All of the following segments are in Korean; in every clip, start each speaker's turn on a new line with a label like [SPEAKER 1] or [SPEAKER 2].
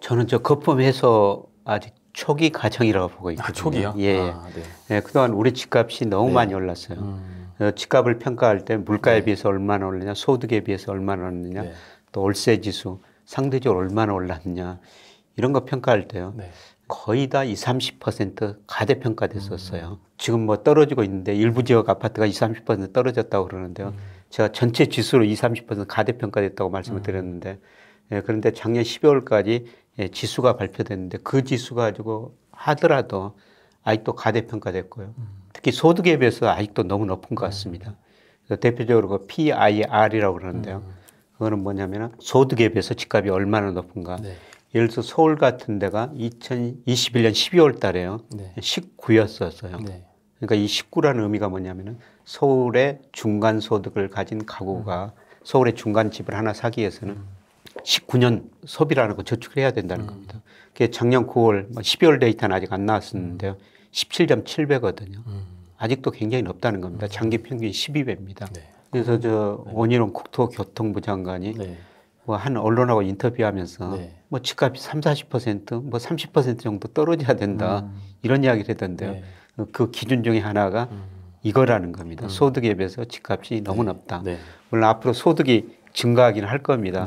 [SPEAKER 1] 저는 저 거품해서 아직 초기 가정이라고 보고 아, 있거든요. 아, 초기요? 예. 아, 네. 예. 그동안 우리 집값이 너무 네. 많이 올랐어요. 음. 어, 집값을 평가할 때 물가에 네. 비해서 얼마나 올랐냐, 소득에 비해서 얼마나 올랐냐, 네. 또 월세 지수 상대적으로 얼마나 올랐냐 이런 거 평가할 때요. 네. 거의 다 20, 30% 가대평가됐었어요. 음. 지금 뭐 떨어지고 있는데 일부 지역 아파트가 20, 30% 떨어졌다고 그러는데요. 음. 제가 전체 지수로 20, 30% 가대평가됐다고 말씀을 음. 드렸는데 예, 그런데 작년 12월까지 예, 지수가 발표됐는데 그 지수 가지고 하더라도 아직도 가대평가됐고요. 음. 특히 소득에 비해서 아직도 너무 높은 것 음. 같습니다. 대표적으로 그 PIR이라고 그러는데요. 음. 그거는 뭐냐면 소득에 비해서 집값이 얼마나 높은가. 네. 예를 들어 서울 서 같은 데가 2021년 12월 달에요. 19였었어요. 그러니까 이 19라는 의미가 뭐냐면은 서울의 중간 소득을 가진 가구가 서울의 중간 집을 하나 사기 위해서는 음. 19년 소비라는 거 저축을 해야 된다는 음. 겁니다. 그게 작년 9월, 12월 뭐 데이터는 아직 안 나왔었는데요. 17.7배거든요. 음. 음. 아직도 굉장히 높다는 겁니다. 음. 장기 평균 12배입니다. 네. 그래서 저 네. 원희룡 국토교통부 장관이 네. 뭐한 언론하고 인터뷰하면서 네. 뭐 집값이 3, 40%뭐 30% 정도 떨어져야 된다 음. 이런 이야기를 했던데요. 네. 그 기준 중에 하나가 음. 이거라는 겁니다. 음. 소득에 비해서 집값이 너무 네. 높다. 네. 물론 앞으로 소득이 증가하긴 할 겁니다.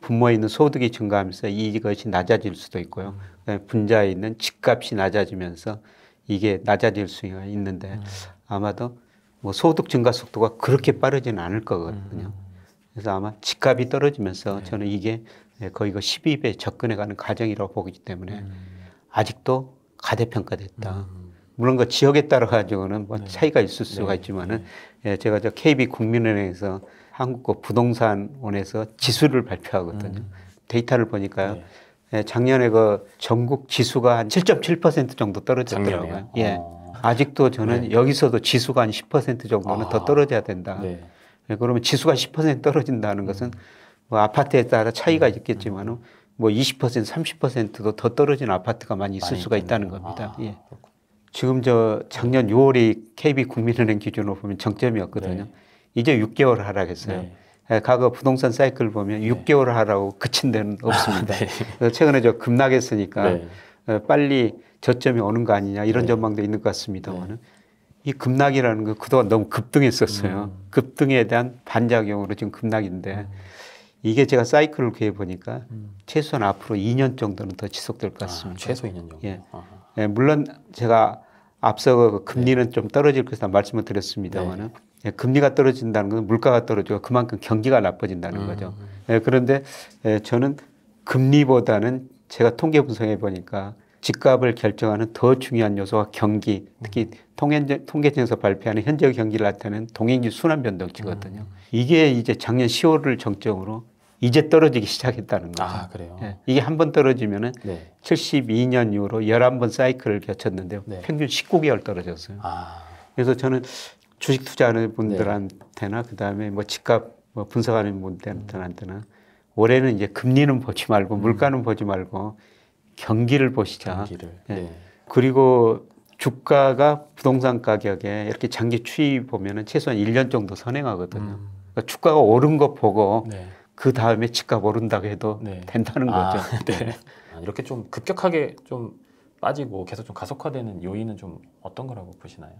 [SPEAKER 1] 분모에 예, 있는 소득이 증가하면서 이것이 낮아질 수도 있고요. 예, 분자에 있는 집값이 낮아지면서 이게 낮아질 수 있는데 음. 아마도 뭐 소득 증가 속도가 그렇게 빠르지는 않을 거거든요. 음. 그래서 아마 집값이 떨어지면서 네. 저는 이게 예, 거의 12배 접근해가는 과정이라고 보기 때문에 음. 아직도 가대평가됐다. 물론 그 지역에 따라 가지고는 뭐 네. 차이가 있을 수가 네. 있지만은 제가 저 KB 국민은행에서 한국과 부동산원에서 지수를 발표하거든요. 음. 데이터를 보니까요. 네. 예, 작년에 그 전국 지수가 한 7.7% 정도 떨어졌더라고요. 작년에요? 예. 어. 아직도 저는 네. 여기서도 지수가 한 10% 정도는 아. 더 떨어져야 된다. 네. 예, 그러면 지수가 10% 떨어진다는 음. 것은 뭐 아파트에 따라 차이가 있겠지만뭐 20%, 30%도 더 떨어진 아파트가 많이 있을 많이 수가 있다는 겁니다. 아. 예. 지금 저 작년 6월이 KB 국민은행 기준으로 보면 정점이었거든요. 네. 이제 6개월 하락했어요. 네. 예, 과거 부동산 사이클 보면 6개월 하라고 그친 데는 아, 없습니다. 아, 최근에 저 급락했으니까 네. 어, 빨리 저점이 오는 거 아니냐 이런 전망도 있는 것 같습니다만은 이 급락이라는 거 그동안 너무 급등했었어요. 음. 급등에 대한 반작용으로 지금 급락인데 음. 이게 제가 사이클을 그해 보니까 음. 최소한 앞으로 2년 정도는 더 지속될 것 아, 같습니다. 아, 최소 2년 정도. 예. 예 물론 제가 앞서 그 금리는 네. 좀 떨어질 것이다 말씀을 드렸습니다만은 네. 예, 금리가 떨어진다는 건 물가가 떨어지고 그만큼 경기가 나빠진다는 음. 거죠. 예, 그런데 예, 저는 금리보다는 제가 통계 분석해 보니까 집값을 결정하는 더 중요한 요소가 경기, 특히 음. 통계청에서 발표하는 현재 경기를 나타내는 동행지 순환 변동치거든요. 음. 이게 이제 작년 10월을 정점으로 이제 떨어지기 시작했다는 거죠. 아, 그래요? 예. 이게 한 번 떨어지면은 네. 72년 이후로 11번 사이클을 거쳤는데 네. 평균 19개월 떨어졌어요. 아. 그래서 저는 주식 투자하는 네. 분들한테나 네. 그다음에 뭐 집값 뭐 분석하는 분들한테나 올해는 이제 금리는 보지 말고 음. 물가는 보지 말고 경기를 보시자. 경기를. 예. 네. 그리고 주가가 부동산 가격에 이렇게 장기 추이 보면은 최소한 1년 정도 선행하거든요. 음. 그러니까 주가가 오른 거 보고 네. 그 다음에 집값 오른다고 해도 네. 된다는 아, 거죠. 네. 아, 이렇게 좀 급격하게 좀 빠지고 계속 좀 가속화되는 요인은 좀 어떤 거라고 보시나요?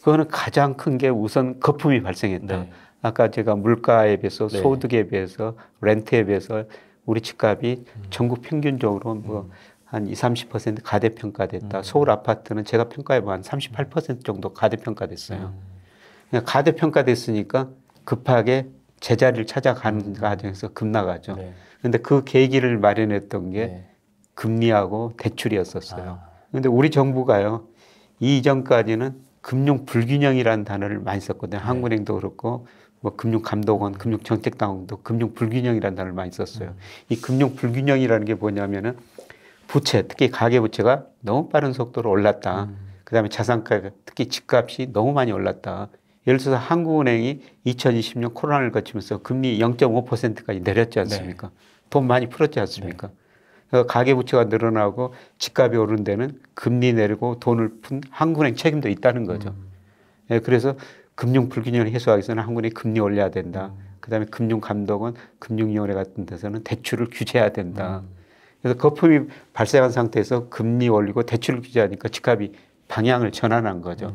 [SPEAKER 1] 그거는 가장 큰 게 우선 거품이 발생했다. 네. 아까 제가 물가에 비해서 네. 소득에 비해서 렌트에 비해서 우리 집값이 음. 전국 평균적으로 뭐한 음. 20, 30% 가대평가됐다. 음. 서울 아파트는 제가 평가해보면 한38% 정도 가대평가됐어요. 음. 그러니까 가대평가됐으니까 급하게 제자리를 찾아가는 음. 과정에서 급나가죠. 네. 근데 그 계기를 마련했던 게 네. 금리하고 대출이었었어요. 아. 근데 우리 정부가요, 이 이전까지는 금융 불균형이라는 단어를 많이 썼거든요. 네. 한국은행도 그렇고 뭐 금융감독원, 금융정책당국도 금융불균형이라는 단어를 많이 썼어요. 음. 이 금융불균형이라는 게 뭐냐면은 부채, 특히 가계부채가 너무 빠른 속도로 올랐다. 음. 그 다음에 자산가가, 특히 집값이 너무 많이 올랐다. 예를 들어서 한국은행이 2020년 코로나를 거치면서 금리 0.5%까지 내렸지 않습니까? 네. 돈 많이 풀었지 않습니까? 네. 가계부채가 늘어나고 집값이 오른 데는 금리 내리고 돈을 푼 한국은행 책임도 있다는 거죠. 음. 예, 그래서 금융 불균형을 해소하기 위해서는 한국은행 금리 올려야 된다. 음. 그다음에 금융감독원, 금융위원회 같은 데서는 대출을 규제해야 된다. 음. 그래서 거품이 발생한 상태에서 금리 올리고 대출을 규제하니까 집값이 방향을 전환한 거죠. 음.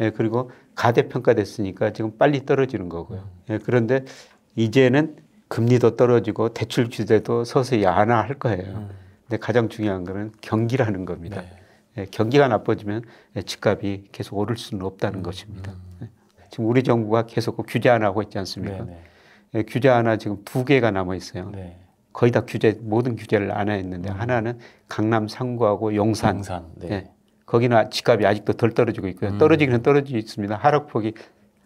[SPEAKER 1] 예, 그리고 가대평가됐으니까 지금 빨리 떨어지는 거고요. 예, 그런데 이제는 금리도 떨어지고 대출 규제도 서서히 안화할 거예요. 음. 근데 가장 중요한 거는 경기라는 겁니다. 네. 예, 경기가 나빠지면 예, 집값이 계속 오를 수는 없다는 음. 것입니다. 음. 예. 지금 우리 정부가 계속 그 규제 안 하고 있지 않습니까? 네, 네. 규제 하나 지금 두 개가 남아 있어요. 네. 거의 다 규제 모든 규제를 안 했는데 음. 하나는 강남 상구하고 용산. 용산 네. 예. 거기는 아, 집값이 아직도 덜 떨어지고 있고요. 음. 떨어지기는 떨어지고 있습니다. 하락폭이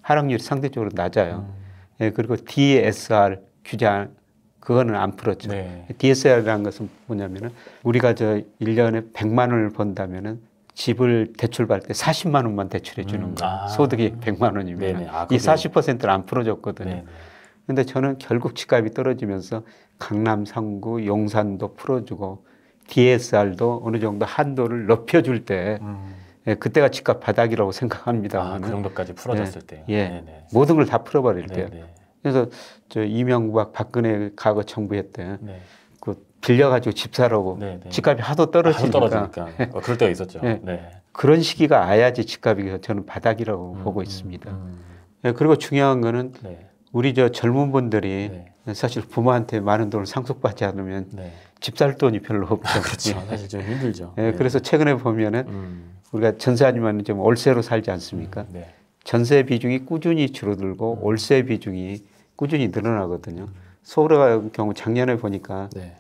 [SPEAKER 1] 하락률이 상대적으로 낮아요. 음. 예, 그리고 DSR 규제 한 그거는 안 풀었죠. 네. DSR이라는 것은 뭐냐면은 우리가 저 1년에 100만 원을 번다면은 집을 대출받을 때 40만 원만 대출해 주는 음, 거예요. 아. 소득이 100만 원이면 아, 이 40%를 안 풀어줬거든요. 그런데 저는 결국 집값이 떨어지면서 강남 상구 용산도 풀어주고 DSR도 어느 정도 한도를 높여줄 때 음. 예, 그때가 집값 바닥이라고 생각합니다. 아, 그 정도까지 풀어졌을 예, 때. 예, 모든 걸 다 풀어버릴 때. 그래서 저 이명박 박근혜 과거 청부했던 네. 그 빌려가지고 집 사라고 네, 네. 집값이 하도 떨어지니까, 아, 하도 떨어지니까. 예. 어, 그럴 때가 있었죠. 예. 네. 그런 시기가 아야지 집값이 저는 바닥이라고 음, 보고 음, 있습니다. 음, 음. 그리고 중요한 거는 네. 우리 저 젊은 분들이 네. 사실 부모한테 많은 돈을 상속받지 않으면 집 살 돈이 별로 없죠. 아, 그렇죠. 사실 좀 힘들죠. 그래서 최근에 보면은 음. 우리가 전세 아니면 좀 월세로 살지 않습니까? 음, 전세 비중이 꾸준히 줄어들고 월세 비중이 꾸준히 늘어나거든요. 서울의 경우 작년에 보니까 네.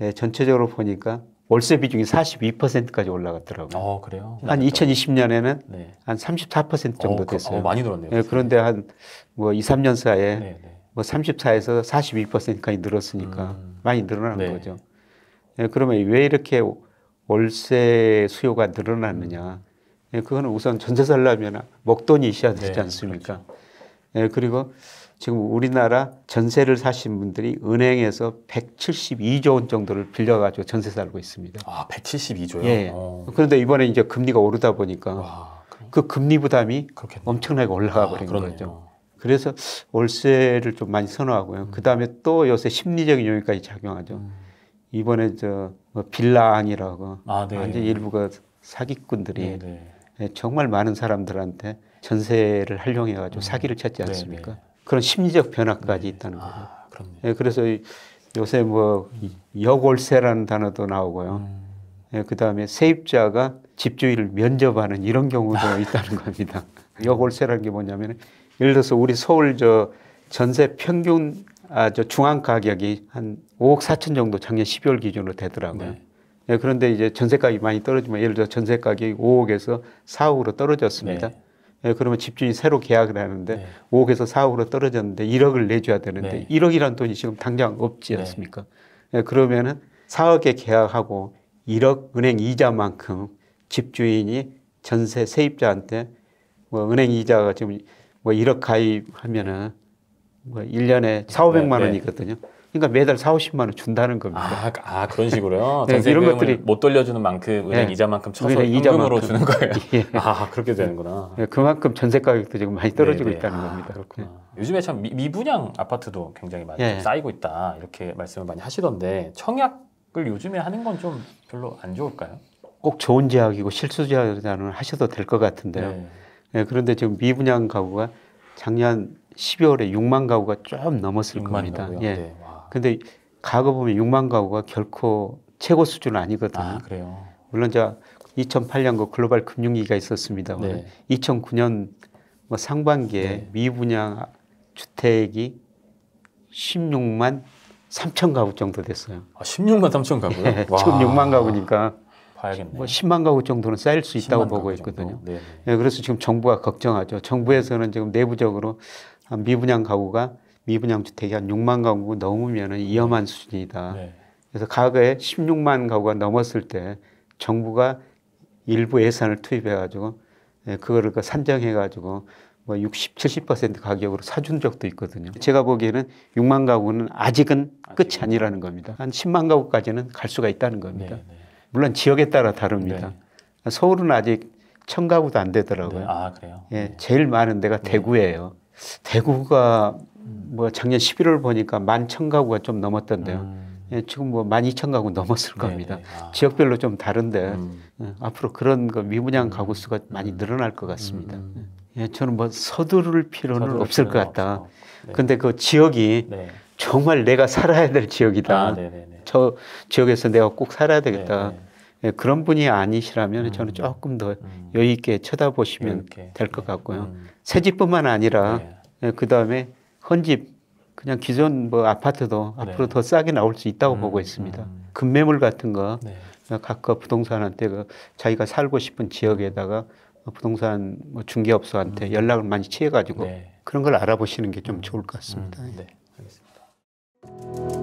[SPEAKER 1] 예, 전체적으로 보니까 월세 비중이 42%까지 올라갔더라고요. 어, 그래요? 한 2020년에는 네. 한34% 정도 어, 그, 됐어요. 어, 많이 늘었네요. 예, 그런데 한 뭐 2, 3년 사이에 네, 네. 뭐 34에서 42%까지 늘었으니까 음. 많이 늘어난 네. 거죠. 예, 그러면 왜 이렇게 월세 수요가 늘어났느냐? 예, 그거는 우선 전세 살려면 목돈이 있어야 되지 네, 않습니까? 그렇죠. 예, 그리고 지금 우리나라 전세를 사신 분들이 은행에서 172조 원 정도를 빌려가지고 전세 살고 있습니다. 아, 172조요? 예. 오. 어. 그런데 이번에 이제 금리가 오르다 보니까 와, 그 금리 부담이 그렇겠네. 엄청나게 올라가 아, 버린 아, 거죠. 그래서 월세를 좀 많이 선호하고요. 음. 그 다음에 또 요새 심리적인 요인까지 작용하죠. 음. 이번에 저빌라앙이라고 뭐 아, 네. 완전 일부가 사기꾼들이 네, 네. 예, 정말 많은 사람들한테 전세를 활용해가지고 음. 사기를 쳤지 네, 않습니까? 네. 그런 심리적 변화까지 음. 있다는 거예요. 아, 예, 그래서 요새 뭐 역월세라는 단어도 나오고요. 음. 예, 그 다음에 세입자가 집주인을 면접하는 이런 경우도 있다는 겁니다. 역월세라는 게 뭐냐면 예를 들어서 우리 서울 저 전세 평균 아, 저 중앙 가격이 한 5억 4천 정도 작년 12월 기준으로 되더라고요. 네. 예, 그런데 이제 전세 가격이 많이 떨어지면 예를 들어 전세 가격이 5억에서 4억으로 떨어졌습니다. 네. 예, 그러면 집주인이 새로 계약을 하는데 네. 5억에서 4억으로 떨어졌는데 1억을 내줘야 되는데 네. 1억이라는 돈이 지금 당장 없지 네. 않습니까? 네. 그러면은 4억에 계약하고 1억 은행 이자만큼 집주인이 전세 세입자한테 뭐 은행 이자가 지금 뭐 1억 가입하면은 뭐 1년에 4, 500만 원이거든요. 그러니까 매달 4, 50만 원 준다는 겁니다. 아, 아 그런 식으로요. 네, 이런 것들이 못 돌려주는 만큼 은행 네. 이자만큼 쳐서 그러니까 이자금으로 주는 거예요. 예. 아 그렇게 되는구나. 네, 그만큼 전세 가격도 지금 많이 떨어지고 네네. 있다는 아, 겁니다. 그렇구나. 네. 요즘에 참 미, 분양 아파트도 굉장히 많이 예. 쌓이고 있다 이렇게 말씀을 많이 하시던데 청약을 요즘에 하는 건 좀 별로 안 좋을까요? 꼭 좋은 제약이고 실수 제약이라는 하셔도 될 것 같은데요. 네. 네. 그런데 지금 미분양 가구가 작년 12월에 6만 가구가 좀 넘었을 겁니다. 가구요? 예. 네. 근데 가거 보면 6만 가구가 결코 최고 수준은 아니거든요. 아, 그래요. 물론 제 2008년 그 글로벌 금융위기가 있었습니다. 네. 2009년 뭐 상반기에 네. 미분양 주택이 16만 3천 가구 정도 됐어요. 아, 16만 3천 가구요? 예, 네, 16만 가구니까 봐야겠네뭐 10만 가구 정도는 쌓일 수 있다고 보고 있거든요. 네. 네, 그래서 지금 정부가 걱정하죠. 정부에서는 지금 내부적으로 미분양 가구가 미분양 주택이 한 6만 가구 넘으면 위험한 네. 수준이다. 네. 그래서 과거에 16만 가구가 넘었을 때 정부가 일부 예산을 투입해가지고 예, 그거를 그 산정해가지고 뭐 60, 70% 가격으로 사준 적도 있거든요. 네. 제가 보기에는 6만 가구는 아직은 끝이 아니라는 겁니다. 한 10만 가구까지는 갈 수가 있다는 겁니다. 네, 네. 물론 지역에 따라 다릅니다. 서울은 아직 천 가구도 안 되더라고요. 아 그래요? 예, 제일 많은 데가 대구예요. 대구가 뭐 작년 11월 보니까 만 천 가구가 좀 넘었던데요. 음. 예, 지금 뭐만 이천 가구 넘었을 네. 겁니다. 아. 지역별로 좀 다른데 음. 예, 앞으로 그런 그 미분양 음. 가구 수가 많이 음. 늘어날 것 같습니다. 음. 예, 예, 저는 뭐 서두를 필요는 없을 것 같다. 없어. 네. 근데 그 지역이 네. 정말 내가 살아야 될 지역이다. 아, 네, 네, 저 지역에서 내가 꼭 살아야 되겠다. 예, 그런 분이 아니시라면 음. 저는 조금 더 음. 여유 있게 쳐다보시면 될 것 같고요. 음. 새 집뿐만 아니라 네. 예, 그 다음에 헌집 그냥 기존 뭐 아파트도 네. 앞으로 더 싸게 나올 수 있다고 음, 보고 있습니다. 음. 급매물 음. 같은 거 네. 각각 부동산한테 그 자기가 살고 싶은 지역에다가 뭐 부동산 뭐 중개업소한테 음. 연락을 많이 취해가지고 네. 그런 걸 알아보시는 게 좀 좋을 것 같습니다. 음, 네, 예. 알겠습니다.